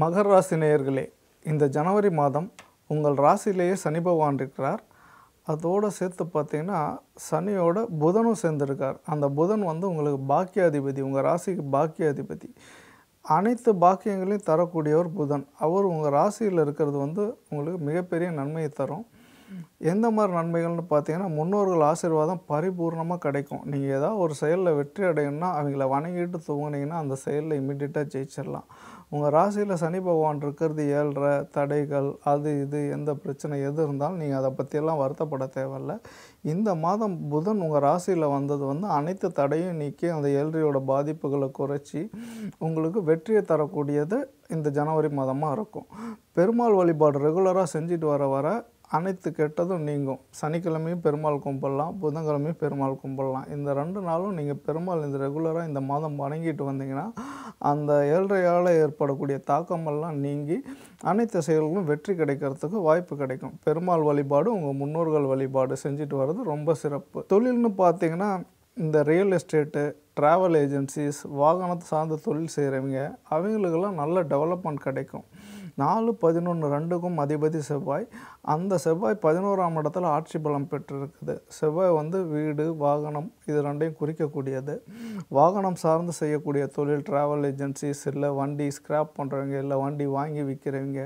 மகர ராசி நேயர்களே இந்த ஜனவரி மாதம் உங்கள் ராசியிலேயே சனி பகவான் இருக்கிறார் அதோடு சேர்த்து பார்த்தீங்கன்னா சனியோட புதனும் சேர்ந்துருக்கார் அந்த புதன் வந்து உங்களுக்கு பாக்கியாதிபதி உங்கள் ராசிக்கு பாக்கியாதிபதி அனைத்து பாக்கியங்களையும் தரக்கூடியவர் புதன் அவர் உங்கள் ராசியில் இருக்கிறது வந்து உங்களுக்கு மிகப்பெரிய நன்மையை தரும் எந்த மாதிரி நன்மைகள்னு பார்த்தீங்கன்னா முன்னோர்கள் ஆசீர்வாதம் பரிபூர்ணமாக கிடைக்கும் நீங்கள் ஏதாவது ஒரு செயலில் வெற்றி அடையணும்னா அவங்கள வணங்கிட்டு தூங்கினீங்கன்னா அந்த செயலில் இமீடியட்டாக ஜெயிச்சிடலாம் உங்கள் ராசியில் சனி பகவான் இருக்கிறது ஏழ்ற தடைகள் அது இது எந்த பிரச்சனை எது இருந்தாலும் நீங்கள் அதை பற்றியெல்லாம் வருத்தப்பட தேவையில்ல இந்த மாதம் புதன் உங்கள் ராசியில் வந்தது வந்து அனைத்து தடையும் நீக்கி அந்த ஏழ்றையோட பாதிப்புகளை குறைச்சி உங்களுக்கு வெற்றியை தரக்கூடியது இந்த ஜனவரி மாதமாக இருக்கும் பெருமாள் வழிபாடு ரெகுலராக செஞ்சுட்டு வர வர அனைத்து கெட்டதும் நீங்கும் சனிக்கிழமையும் பெருமாள் கும்பிடலாம் புதன்கிழமையும் பெருமாள் கும்பிடலாம் இந்த ரெண்டு நாளும் நீங்கள் பெருமாள் இந்த ரெகுலராக இந்த மாதம் வணங்கிட்டு வந்தீங்கன்னா அந்த ஏழ்றையால் ஏற்படக்கூடிய தாக்கமெல்லாம் நீங்கி அனைத்து செயல்களும் வெற்றி கிடைக்கிறதுக்கு வாய்ப்பு கிடைக்கும் பெருமாள் வழிபாடு உங்கள் முன்னோர்கள் வழிபாடு செஞ்சுட்டு வர்றது ரொம்ப சிறப்பு தொழில்னு பார்த்தீங்கன்னா இந்த ரியல் எஸ்டேட்டு ட்ராவல் ஏஜென்சிஸ் வாகனத்தை சார்ந்த தொழில் செய்கிறவங்க அவங்களுக்கெல்லாம் நல்ல டெவலப்மெண்ட் கிடைக்கும் நாலு பதினொன்று ரெண்டுக்கும் அதிபதி செவ்வாய் அந்த செவ்வாய் பதினோராம் இடத்துல ஆட்சி பலம் பெற்றிருக்குது செவ்வாய் வந்து வீடு வாகனம் இது ரெண்டையும் குறிக்கக்கூடியது வாகனம் சார்ந்து செய்யக்கூடிய தொழில் ட்ராவல் ஏஜென்சிஸ் இல்லை வண்டி ஸ்கிராப் பண்ணுறவங்க இல்லை வண்டி வாங்கி விற்கிறவங்க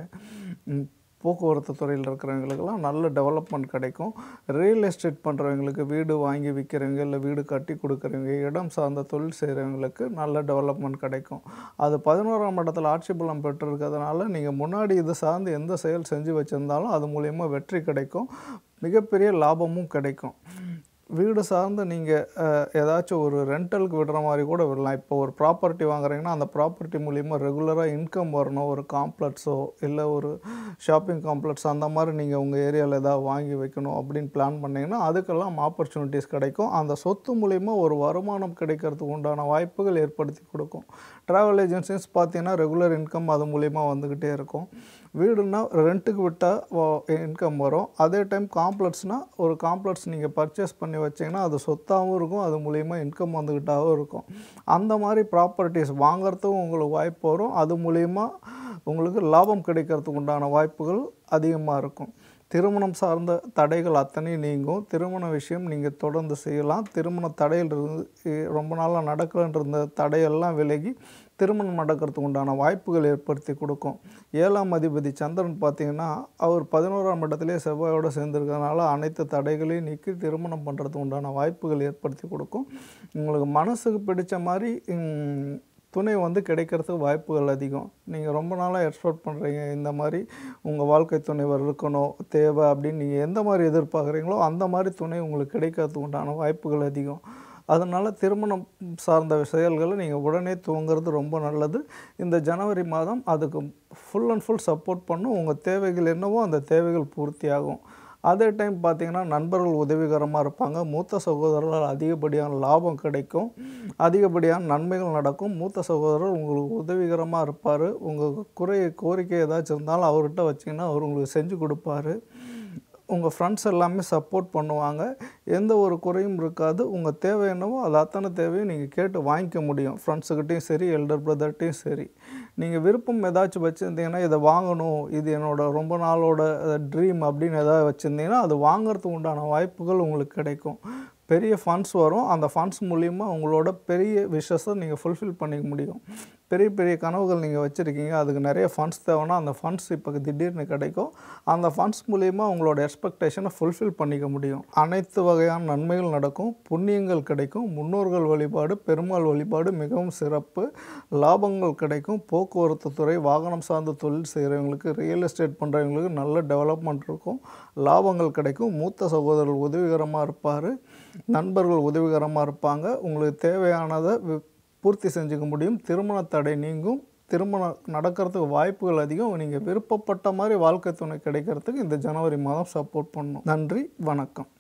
போக்குவரத்து துறையில் இருக்கிறவங்களுக்கெல்லாம் நல்ல டெவலப்மெண்ட் கிடைக்கும் ரியல் எஸ்டேட் பண்ணுறவங்களுக்கு வீடு வாங்கி விற்கிறவங்க இல்லை வீடு கட்டி கொடுக்குறவங்க இடம் சார்ந்த தொழில் செய்கிறவங்களுக்கு நல்ல டெவலப்மெண்ட் கிடைக்கும் அது பதினோராம் இடத்துல ஆட்சி பலம் பெற்றிருக்கிறதுனால நீங்கள் முன்னாடி இது சார்ந்து எந்த செயல் செஞ்சு வச்சுருந்தாலும் அது மூலயமா வெற்றி கிடைக்கும் மிகப்பெரிய லாபமும் கிடைக்கும் வீடு சார்ந்து நீங்கள் ஏதாச்சும் ஒரு ரெண்டலுக்கு விடுற மாதிரி கூட விடலாம் இப்போ ஒரு ப்ராப்பர்ட்டி வாங்குறீங்கன்னா அந்த ப்ராப்பர்ட்டி மூலிமா ரெகுலராக இன்கம் வரணும் ஒரு காம்ப்ளெக்ஸோ இல்லை ஒரு ஷாப்பிங் காம்ப்ளெக்ஸ் அந்த மாதிரி நீங்கள் உங்கள் ஏரியாவில் ஏதாவது வாங்கி வைக்கணும் அப்படின்னு பிளான் பண்ணிங்கன்னா அதுக்கெல்லாம் ஆப்பர்ச்சுனிட்டிஸ் கிடைக்கும் அந்த சொத்து மூலிமா ஒரு வருமானம் கிடைக்கிறதுக்கு உண்டான வாய்ப்புகள் ஏற்படுத்தி கொடுக்கும் ட்ராவல் ஏஜென்சிஸ் பார்த்தீங்கன்னா ரெகுலர் இன்கம் அது மூலிமா வந்துக்கிட்டே இருக்கும் வீடுனா ரெண்ட்டுக்கு விட்டால் இன்கம் வரும் அதே டைம் காம்ப்ளெக்ஸ்னால் ஒரு காம்ப்ளெக்ஸ் நீங்கள் பர்ச்சேஸ் பண்ணி வச்சிங்கன்னா அது சொத்தாகவும் இருக்கும் அது மூலிமா இன்கம் வந்துக்கிட்டாகவும் இருக்கும் அந்த மாதிரி ப்ராப்பர்ட்டிஸ் வாங்கிறதுக்கும் உங்களுக்கு வாய்ப்பு வரும் அது மூலிமா உங்களுக்கு லாபம் கிடைக்கிறதுக்கு உண்டான வாய்ப்புகள் அதிகமாக இருக்கும் திருமணம் சார்ந்த தடைகள் அத்தனையும் நீங்கும் திருமண விஷயம் நீங்கள் தொடர்ந்து செய்யலாம் திருமண தடையில் இருந்து ரொம்ப நாளாக நடக்கலன்றிருந்த தடையெல்லாம் விலகி திருமணம் நடக்கிறதுக்கு உண்டான வாய்ப்புகள் ஏற்படுத்தி கொடுக்கும் ஏழாம் அதிபதி சந்திரன் பார்த்திங்கன்னா அவர் பதினோராம் இடத்துலேயே செவ்வாயோடு சேர்ந்துருக்கனால அனைத்து தடைகளையும் நீக்கி திருமணம் பண்ணுறதுக்கு உண்டான வாய்ப்புகள் ஏற்படுத்தி கொடுக்கும் உங்களுக்கு மனசுக்கு பிடித்த மாதிரி துணை வந்து கிடைக்கிறதுக்கு வாய்ப்புகள் அதிகம் நீங்கள் ரொம்ப நாளாக எக்ஸ்போர்ட் பண்ணுறீங்க இந்த மாதிரி உங்கள் வாழ்க்கை துணைவர் இருக்கணும் தேவை அப்படின்னு நீங்கள் எந்த மாதிரி எதிர்பார்க்குறீங்களோ அந்த மாதிரி துணை உங்களுக்கு கிடைக்கிறதுக்கு உண்டான வாய்ப்புகள் அதிகம் அதனால் திருமணம் சார்ந்த செயல்களை நீங்கள் உடனே துவங்கிறது ரொம்ப நல்லது இந்த ஜனவரி மாதம் அதுக்கு ஃபுல் அண்ட் ஃபுல் சப்போர்ட் பண்ணும் உங்கள் தேவைகள் என்னவோ அந்த தேவைகள் பூர்த்தியாகும் அதே டைம் பார்த்திங்கன்னா நண்பர்கள் உதவிகரமாக இருப்பாங்க மூத்த சகோதரர்கள் அதிகப்படியான லாபம் கிடைக்கும் அதிகப்படியான நன்மைகள் நடக்கும் மூத்த சகோதரர் உங்களுக்கு உதவிகரமாக இருப்பார் உங்கள் குறை கோரிக்கை ஏதாச்சும் இருந்தாலும் அவர்கிட்ட வச்சிங்கன்னா அவர் உங்களுக்கு செஞ்சு கொடுப்பாரு உங்கள் ஃப்ரெண்ட்ஸ் எல்லாமே சப்போர்ட் பண்ணுவாங்க எந்த ஒரு குறையும் இருக்காது உங்கள் தேவை என்னவோ அது அத்தனை தேவையும் நீங்கள் கேட்டு வாங்கிக்க முடியும் ஃப்ரெண்ட்ஸுக்கிட்டையும் சரி எல்டர் பிரதர்கிட்டையும் சரி நீங்கள் விருப்பம் ஏதாச்சும் வச்சுருந்தீங்கன்னா இதை வாங்கணும் இது என்னோடய ரொம்ப நாளோட ட்ரீம் அப்படின்னு ஏதாவது வச்சுருந்தீங்கன்னா அது வாங்கிறதுக்கு உண்டான வாய்ப்புகள் உங்களுக்கு கிடைக்கும் பெரிய ஃபண்ட்ஸ் வரும் அந்த ஃபண்ட்ஸ் மூலிமா உங்களோட பெரிய விஷஸை நீங்கள் ஃபுல்ஃபில் பண்ணிக்க முடியும் பெரிய பெரிய கனவுகள் நீங்கள் வச்சுருக்கீங்க அதுக்கு நிறைய ஃபண்ட்ஸ் தேவைன்னா அந்த ஃபண்ட்ஸ் இப்போ திடீர்னு கிடைக்கும் அந்த ஃபண்ட்ஸ் மூலிமா உங்களோட எக்ஸ்பெக்டேஷனை ஃபுல்ஃபில் பண்ணிக்க முடியும் அனைத்து வகையான நன்மைகள் நடக்கும் புண்ணியங்கள் கிடைக்கும் முன்னோர்கள் வழிபாடு பெருமாள் வழிபாடு மிகவும் சிறப்பு லாபங்கள் கிடைக்கும் போக்குவரத்து துறை வாகனம் சார்ந்த தொழில் செய்கிறவங்களுக்கு ரியல் எஸ்டேட் பண்ணுறவங்களுக்கு நல்ல டெவலப்மெண்ட் இருக்கும் லாபங்கள் கிடைக்கும் மூத்த சகோதரர்கள் உதவிகரமாக இருப்பார் நண்பர்கள் உதவிகரமாக இருப்பாங்க உங்களுக்கு தேவையானதை பூர்த்தி செஞ்சுக்க முடியும் திருமண தடை நீங்கும் திருமணம் நடக்கிறதுக்கு வாய்ப்புகள் அதிகம் நீங்கள் விருப்பப்பட்ட மாதிரி வாழ்க்கை துணை கிடைக்கிறதுக்கு இந்த ஜனவரி மாதம் சப்போர்ட் பண்ணும் நன்றி வணக்கம்